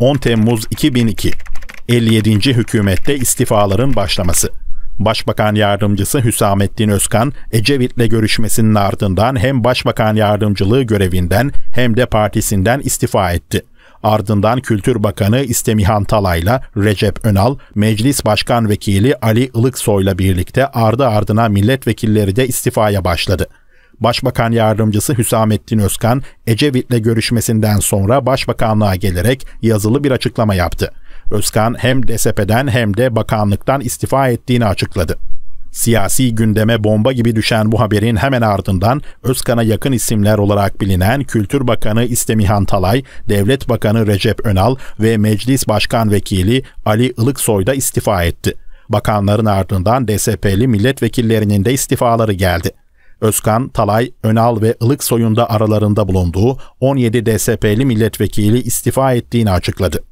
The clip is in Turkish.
10 Temmuz 2002 57. hükümette istifaların başlaması. Başbakan Yardımcısı Hüsamettin Özkan, Ecevit'le görüşmesinin ardından hem Başbakan Yardımcılığı görevinden hem de partisinden istifa etti. Ardından Kültür Bakanı İstemihan Talay'la Recep Önal, Meclis Başkan Vekili Ali Ilıksoy'la birlikte ardı ardına milletvekilleri de istifaya başladı. Başbakan Yardımcısı Hüsamettin Özkan, Ecevit'le görüşmesinden sonra başbakanlığa gelerek yazılı bir açıklama yaptı. Özkan hem DSP'den hem de bakanlıktan istifa ettiğini açıkladı. Siyasi gündeme bomba gibi düşen bu haberin hemen ardından Özkan'a yakın isimler olarak bilinen Kültür Bakanı İstemihan Talay, Devlet Bakanı Recep Önal ve Meclis Başkan Vekili Ali Ilıksoy da istifa etti. Bakanların ardından DSP'li milletvekillerinin de istifaları geldi. Özkan, Talay, Önal ve Ilık soyunda aralarında bulunduğu 17 DSP'li milletvekili istifa ettiğini açıkladı.